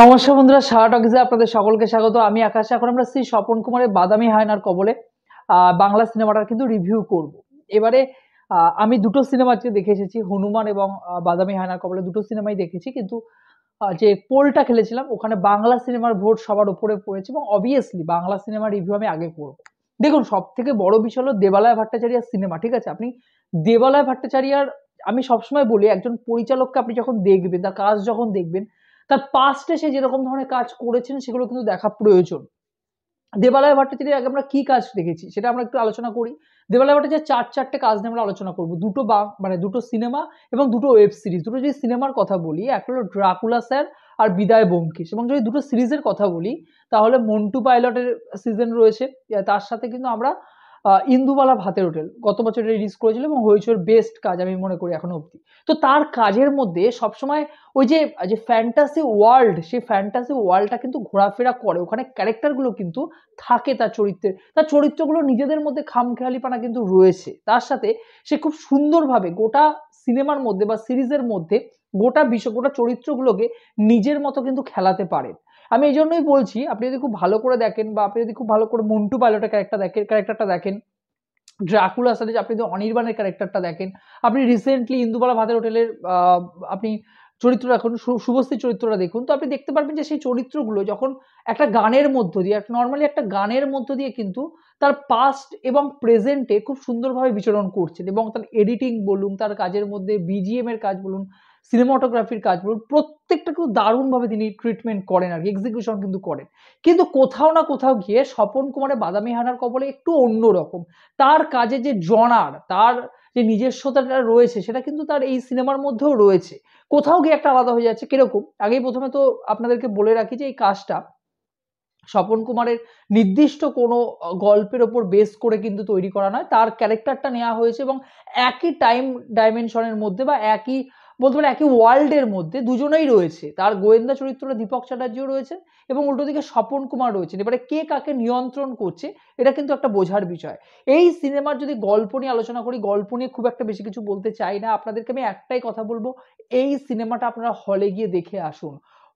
নমস্কার বন্ধুরা শাহ যে আপনাদের সকলকে স্বাগত আমি আকাশ এখন আমরা শ্রী স্বপন কুমারের বাদামি হায়নার কবলে বাংলা সিনেমাটার কিন্তু রিভিউ করব এবারে আমি দুটো সিনেমা আজকে দেখে এসেছি হনুমান এবং বাদামি হায়নার কবলে দুটো সিনেমাই দেখেছি কিন্তু যে পোলটা খেলেছিলাম ওখানে বাংলা সিনেমার ভোট সবার উপরে পড়েছে এবং অবভিয়াসলি বাংলা সিনেমার রিভিউ আমি আগে করব দেখুন সব থেকে বড় বিষয় হলো দেবালয় ভট্টাচার্যার সিনেমা ঠিক আছে আপনি দেবালয় ভট্টাচার্যার আমি সবসময় বলি একজন পরিচালককে আপনি যখন দেখবেন তার কাজ যখন দেখবেন তার পাস্টে সে যেরকম ধরনের কাজ করেছেন সেগুলো কিন্তু দেখা প্রয়োজন দেবালয় ভট্টাচার্যের আগে আমরা কি কাজ দেখেছি সেটা আমরা একটু আলোচনা করি দেবালয় ভট্টাচার্য চার চারটে কাজ নিয়ে আমরা আলোচনা করব দুটো বা মানে দুটো সিনেমা এবং দুটো ওয়েব সিরিজ দুটো যদি সিনেমার কথা বলি এক হলো ড্রাকুলা স্যার আর বিদায় বঙ্কিশ এবং যদি দুটো সিরিজের কথা বলি তাহলে মন্টু পাইলটের সিজন রয়েছে তার সাথে কিন্তু আমরা ইন্দুবালা ভাতের হোটেল গত বছর এটা রিলিজ করেছিল এবং হইচোর বেস্ট কাজ আমি মনে করি এখনো অবধি তো তার কাজের মধ্যে সবসময় ওই যে যে ফ্যান্টাসি ওয়ার্ল্ড সেই ফ্যান্টাসি ওয়ার্ল্ডটা কিন্তু ঘোরাফেরা করে ওখানে ক্যারেক্টারগুলো কিন্তু থাকে তার চরিত্রের তার চরিত্রগুলো নিজেদের মধ্যে খামখেয়ালিপানা কিন্তু রয়েছে তার সাথে সে খুব সুন্দরভাবে গোটা সিনেমার মধ্যে বা সিরিজের মধ্যে গোটা বিশ্ব গোটা চরিত্রগুলোকে নিজের মতো কিন্তু খেলাতে পারে আমি এই জন্যই বলছি আপনি যদি খুব ভালো করে দেখেন বা আপনি যদি খুব ভালো করে মন্টু পাইলটের ক্যারেক্টার দেখেন ক্যারেক্টারটা দেখেন ড্রাকুলার সাথে আপনি যদি অনির্বাণের ক্যারেক্টারটা দেখেন আপনি রিসেন্টলি ইন্দুবালা ভাতের হোটেলের আপনি চরিত্রটা এখন শুভশ্রী চরিত্রটা দেখুন তো আপনি দেখতে পারবেন যে সেই চরিত্রগুলো যখন একটা গানের মধ্য দিয়ে একটা নর্মালি একটা গানের মধ্য দিয়ে কিন্তু তার পাস্ট এবং প্রেজেন্টে খুব সুন্দরভাবে বিচরণ করছেন এবং তার এডিটিং বলুন তার কাজের মধ্যে বিজিএম এর কাজ বলুন সিনেমাটোগ্রাফির কাজগুলো প্রত্যেকটা কিন্তু দারুণভাবে তিনি ট্রিটমেন্ট করেন আর কি এক্সিকিউশন কিন্তু করেন কিন্তু কোথাও না কোথাও গিয়ে স্বপন কুমারের বাদামি হানার কবলে একটু অন্যরকম তার কাজে যে জনার তার যে নিজস্বতাটা রয়েছে সেটা কিন্তু তার এই সিনেমার মধ্যেও রয়েছে কোথাও গিয়ে একটা আলাদা হয়ে যাচ্ছে কিরকম আগেই প্রথমে তো আপনাদেরকে বলে রাখি যে এই কাজটা স্বপন কুমারের নির্দিষ্ট কোনো গল্পের ওপর বেস করে কিন্তু তৈরি করা নয় তার ক্যারেক্টারটা নেওয়া হয়েছে এবং একই টাইম ডাইমেনশনের মধ্যে বা একই বলতে পারে একই ওয়ার্ল্ডের মধ্যে দুজনেই রয়েছে তার গোয়েন্দা চরিত্রটা দীপক চ্যাটার্জিও রয়েছে এবং উল্টো দিকে স্বপন কুমার রয়েছেন এবারে কে কাকে নিয়ন্ত্রণ করছে এটা কিন্তু একটা বোঝার বিষয় এই সিনেমার যদি গল্প নিয়ে আলোচনা করি গল্প নিয়ে খুব একটা বেশি কিছু বলতে চাই না আপনাদেরকে আমি একটাই কথা বলবো এই সিনেমাটা আপনারা হলে গিয়ে দেখে আসুন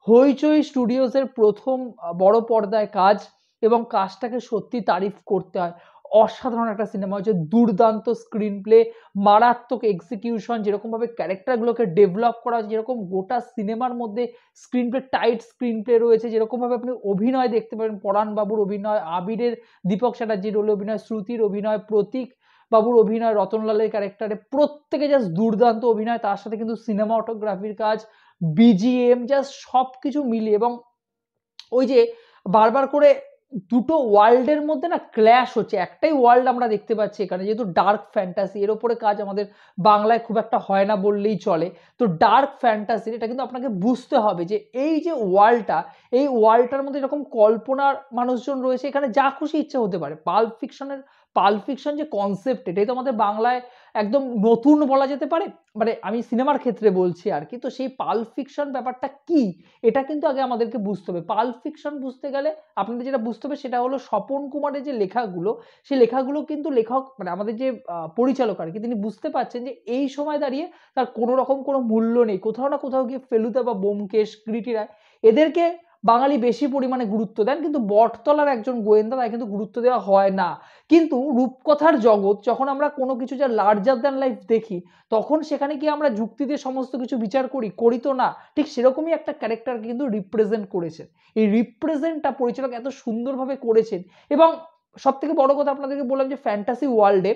হইচই স্টুডিওসের প্রথম বড় পর্দায় কাজ এবং কাজটাকে সত্যি তারিফ করতে হয় অসাধারণ একটা সিনেমা হচ্ছে দুর্দান্ত স্ক্রিন প্লে মারাত্মক এক্সিকিউশন যেরকমভাবে ক্যারেক্টারগুলোকে ডেভেলপ করা হয়েছে যেরকম গোটা সিনেমার মধ্যে screenplay tight screenplay রয়েছে যেরকমভাবে আপনি অভিনয় দেখতে পারেন পরাণবাবুর অভিনয় আবিরের দীপক চ্যাটার্জির রোলে অভিনয় শ্রুতির অভিনয় প্রতীক বাবুর অভিনয় রতনলালের ক্যারেক্টারে প্রত্যেকে জাস্ট দুর্দান্ত অভিনয় তার সাথে কিন্তু সিনেমা অটোগ্রাফির কাজ বিজিএম জাস্ট সব কিছু মিলিয়ে এবং ওই যে বারবার করে দুটো ওয়ার্ল্ডের মধ্যে না ক্ল্যাশ হচ্ছে একটাই ওয়ার্ল্ড আমরা দেখতে পাচ্ছি এখানে যেহেতু ডার্ক ফ্যান্টাসি এর ওপরে কাজ আমাদের বাংলায় খুব একটা হয় না বললেই চলে তো ডার্ক ফ্যান্টাসির এটা কিন্তু আপনাকে বুঝতে হবে যে এই যে ওয়ার্ল্ডটা এই ওয়ার্ল্ডটার মধ্যে এরকম কল্পনার মানুষজন রয়েছে এখানে যা খুশি ইচ্ছা হতে পারে পাল্প ফিকশনের পাল্প ফিকশন যে কনসেপ্ট এটাই তো আমাদের বাংলায় একদম নতুন বলা যেতে পারে মানে আমি সিনেমার ক্ষেত্রে বলছি আর কি তো সেই পাল ফিকশন ব্যাপারটা কি এটা কিন্তু আগে আমাদেরকে বুঝতে হবে পাল ফিকশন বুঝতে গেলে আপনাদের যেটা বুঝতে হবে সেটা হলো স্বপন কুমারের যে লেখাগুলো সেই লেখাগুলো কিন্তু লেখক মানে আমাদের যে পরিচালক আর কি তিনি বুঝতে পারছেন যে এই সময় দাঁড়িয়ে তার কোনো রকম কোনো মূল্য নেই কোথাও না কোথাও গিয়ে ফেলুদা বা বোমকেশ কিরিটি রায় এদেরকে বাঙালি বেশি পরিমাণে গুরুত্ব দেন কিন্তু বটতলার একজন গোয়েন্দা তাই কিন্তু গুরুত্ব দেওয়া হয় না কিন্তু রূপকথার জগৎ যখন আমরা কোনো কিছু যা লার্জার দ্যান লাইফ দেখি তখন সেখানে কি আমরা যুক্তি দিয়ে সমস্ত কিছু বিচার করি করি তো না ঠিক সেরকমই একটা ক্যারেক্টারকে কিন্তু রিপ্রেজেন্ট করেছেন এই রিপ্রেজেন্টটা পরিচালক এত সুন্দরভাবে করেছেন এবং সব থেকে বড় কথা আপনাদেরকে বললাম যে ফ্যান্টাসি ওয়ার্ল্ডে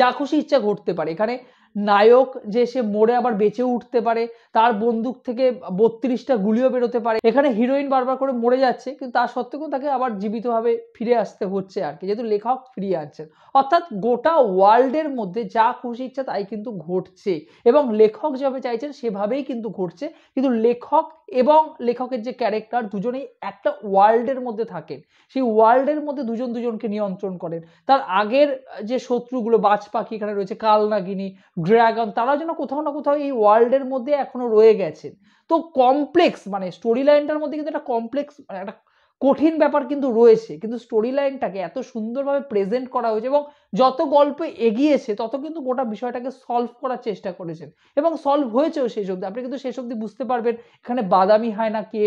যা খুশি ইচ্ছা ঘটতে পারে এখানে নায়ক যে সে মরে আবার বেঁচে উঠতে পারে তার বন্দুক থেকে বত্রিশটা গুলিও বেরোতে পারে এখানে হিরোইন বারবার করে মরে যাচ্ছে কিন্তু তার সত্ত্বেও তাকে আবার জীবিতভাবে ফিরে আসতে হচ্ছে আর কি যেহেতু লেখক ফিরিয়ে আনছেন অর্থাৎ গোটা ওয়ার্ল্ডের মধ্যে যা খুশি ইচ্ছা তাই কিন্তু ঘটছে এবং লেখক যেভাবে চাইছেন সেভাবেই কিন্তু ঘটছে কিন্তু লেখক এবং লেখকের যে ক্যারেক্টার দুজনেই একটা ওয়ার্ল্ডের মধ্যে থাকেন সেই ওয়ার্ল্ডের মধ্যে দুজন দুজনকে নিয়ন্ত্রণ করেন তার আগের যে শত্রুগুলো বাজ পাখি এখানে রয়েছে কালনাগিনী ড্রাগন তারা যেন কোথাও না কোথাও এই ওয়ার্ল্ডের মধ্যে এখনও রয়ে গেছেন তো কমপ্লেক্স মানে স্টোরি লাইনটার মধ্যে কিন্তু একটা কমপ্লেক্স মানে একটা কঠিন ব্যাপার কিন্তু রয়েছে কিন্তু স্টোরি লাইনটাকে এত সুন্দরভাবে প্রেজেন্ট করা হয়েছে এবং যত গল্প এগিয়েছে তত কিন্তু গোটা বিষয়টাকে সলভ করার চেষ্টা করেছেন এবং সলভ হয়েছেও সেই অবধি আপনি কিন্তু সেই অবধি বুঝতে পারবেন এখানে বাদামি হয় না কে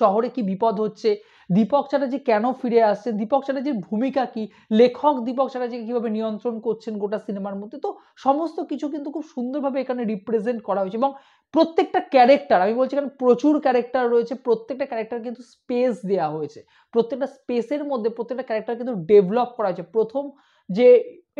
শহরে কি বিপদ হচ্ছে দীপক চ্যাটার্জি কেন ফিরে আসছেন দীপক চ্যাটার্জির ভূমিকা কি লেখক দীপক চ্যাটার্জিকে কীভাবে নিয়ন্ত্রণ করছেন গোটা সিনেমার মধ্যে তো সমস্ত কিছু কিন্তু খুব সুন্দরভাবে এখানে রিপ্রেজেন্ট করা হয়েছে এবং প্রত্যেকটা ক্যারেক্টার আমি বলছি কারণ প্রচুর ক্যারেক্টার রয়েছে প্রত্যেকটা ক্যারেক্টার কিন্তু স্পেস দেওয়া হয়েছে প্রত্যেকটা স্পেসের মধ্যে প্রত্যেকটা ক্যারেক্টার কিন্তু ডেভেলপ করা হয়েছে প্রথম যে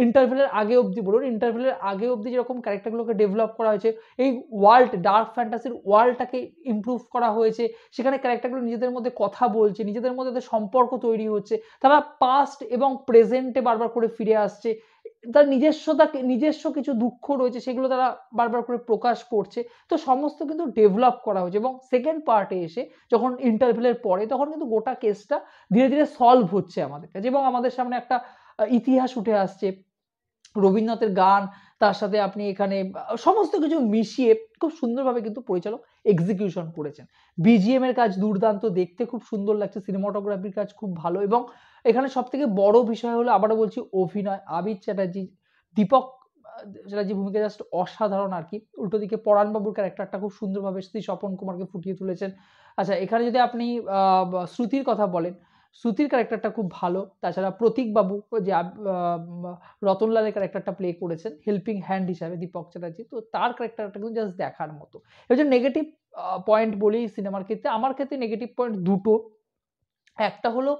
ইন্টারভেলের আগে অবধি বলুন ইন্টারভেলের আগে অবধি যেরকম ক্যারেক্টারগুলোকে ডেভেলপ করা হয়েছে এই ওয়ার্ল্ড ডার্ক ফ্যান্টাসির ওয়ার্ল্ডটাকে ইম্প্রুভ করা হয়েছে সেখানে ক্যারেক্টারগুলো নিজেদের মধ্যে কথা বলছে নিজেদের মধ্যে সম্পর্ক তৈরি হচ্ছে তারা পাস্ট এবং প্রেজেন্টে বারবার করে ফিরে আসছে তার নিজস্বতা নিজস্ব কিছু দুঃখ রয়েছে সেগুলো তারা বারবার করে প্রকাশ করছে তো সমস্ত কিন্তু ডেভেলপ করা হয়েছে এবং সেকেন্ড পার্টে এসে যখন ইন্টারভেলের পরে তখন কিন্তু গোটা কেসটা ধীরে ধীরে সলভ হচ্ছে আমাদের কাছে এবং আমাদের সামনে একটা ইতিহাস উঠে আসছে রবীন্দ্রনাথের গান তার সাথে আপনি এখানে সমস্ত কিছু মিশিয়ে খুব সুন্দরভাবে কিন্তু পরিচালক এক্সিকিউশন করেছেন বিজিএম এর কাজ দুর্দান্ত দেখতে খুব সুন্দর লাগছে সিনেমাটোগ্রাফির কাজ খুব ভালো এবং এখানে সব থেকে বড় বিষয় হলো আবারও বলছি অভিনয় আবির চ্যাটার্জি দীপক চ্যাটার্জি ভূমিকা জাস্ট অসাধারণ আর কি উল্টো দিকে পরাণবাবুর ক্যারেক্টারটা খুব সুন্দরভাবে স্ত্রী স্বপন কুমারকে ফুটিয়ে তুলেছেন আচ্ছা এখানে যদি আপনি শ্রুতির কথা বলেন শ্রুতির ক্যারেক্টারটা খুব ভালো তাছাড়া প্রতীকবাবু যে রতনলালের ক্যারেক্টারটা প্লে করেছেন হেল্পিং হ্যান্ড হিসাবে দীপক চ্যাটার্জি তো তার ক্যারেক্টারটা কিন্তু জাস্ট দেখার মতো এবার যে নেগেটিভ পয়েন্ট বলি সিনেমার ক্ষেত্রে আমার ক্ষেত্রে নেগেটিভ পয়েন্ট দুটো একটা হলো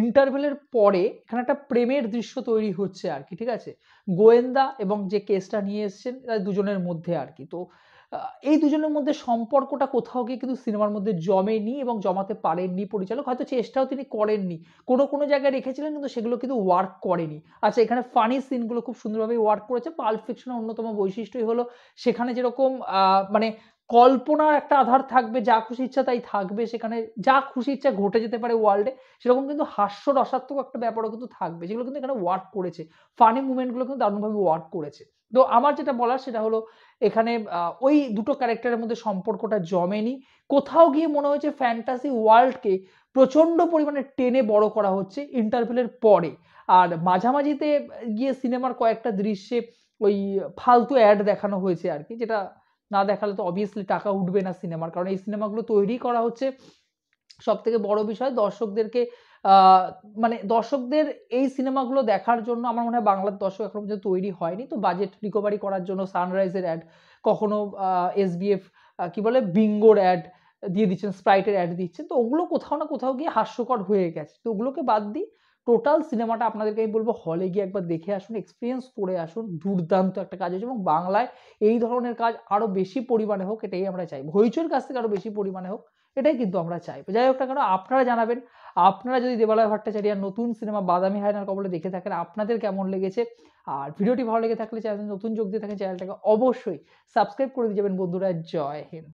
ইন্টারভেলের পরে এখানে একটা প্রেমের দৃশ্য তৈরি হচ্ছে আর কি ঠিক আছে গোয়েন্দা এবং যে কেসটা নিয়ে এসছেন দুজনের মধ্যে আর কি তো এই দুজনের মধ্যে সম্পর্কটা কোথাও গিয়ে কিন্তু সিনেমার মধ্যে জমেনি এবং জমাতে পারেননি পরিচালক হয়তো চেষ্টাও তিনি করেননি কোনো কোনো জায়গায় রেখেছিলেন কিন্তু সেগুলো কিন্তু ওয়ার্ক করেনি আচ্ছা এখানে ফানি সিনগুলো খুব সুন্দরভাবে ওয়ার্ক করেছে পাল ফিকশনের অন্যতম বৈশিষ্ট্যই হলো সেখানে যেরকম মানে কল্পনার একটা আধার থাকবে যা খুশি ইচ্ছা তাই থাকবে সেখানে যা খুশি ইচ্ছা ঘটে যেতে পারে ওয়ার্ল্ডে সেরকম কিন্তু হাস্য রসাত্মক একটা ব্যাপারও কিন্তু থাকবে যেগুলো কিন্তু এখানে ওয়ার্ক করেছে ফানি মুভমেন্টগুলো কিন্তু দারুণভাবে ওয়ার্ক করেছে তো আমার যেটা বলার সেটা হলো এখানে ওই দুটো ক্যারেক্টারের মধ্যে সম্পর্কটা জমেনি কোথাও গিয়ে মনে হয়েছে ফ্যান্টাসি ওয়ার্ল্ডকে প্রচণ্ড পরিমাণে টেনে বড় করা হচ্ছে ইন্টারভেলের পরে আর মাঝামাঝিতে গিয়ে সিনেমার কয়েকটা দৃশ্যে ওই ফালতু অ্যাড দেখানো হয়েছে আর কি যেটা না দেখালে তো অবভিয়াসলি টাকা উঠবে না সিনেমার কারণ এই সিনেমাগুলো তৈরি করা হচ্ছে সব থেকে বড় বিষয় দর্শকদেরকে মানে দর্শকদের এই সিনেমাগুলো দেখার জন্য আমার মনে হয় বাংলার দর্শক এখন পর্যন্ত তৈরি হয়নি তো বাজেট রিকভারি করার জন্য সানরাইজের অ্যাড কখনো এসবিএফ কি বলে বিঙ্গোর অ্যাড দিয়ে দিচ্ছেন স্প্রাইটের অ্যাড দিচ্ছেন তো ওগুলো কোথাও না কোথাও গিয়ে হাস্যকর হয়ে গেছে তো ওগুলোকে বাদ দিই টোটাল সিনেমাটা আপনাদেরকে আমি বলবো হলে গিয়ে একবার দেখে আসুন এক্সপিরিয়েন্স করে আসুন দুর্দান্ত একটা কাজ হয়েছে এবং বাংলায় এই ধরনের কাজ আরও বেশি পরিমাণে হোক এটাই আমরা চাই হইচুর কাছ থেকে আরও বেশি পরিমাণে হোক এটাই কিন্তু আমরা চাই যাই হোক না কেন আপনারা জানাবেন আপনারা যদি দেবালয় ভট্টাচার্যার নতুন সিনেমা বাদামি হায়নার কবলে দেখে থাকেন আপনাদের কেমন লেগেছে আর ভিডিওটি ভালো লেগে থাকলে চ্যানেল নতুন যোগ দিয়ে থাকেন চ্যানেলটাকে অবশ্যই সাবস্ক্রাইব করে দিয়ে যাবেন বন্ধুরা জয় হিন্দ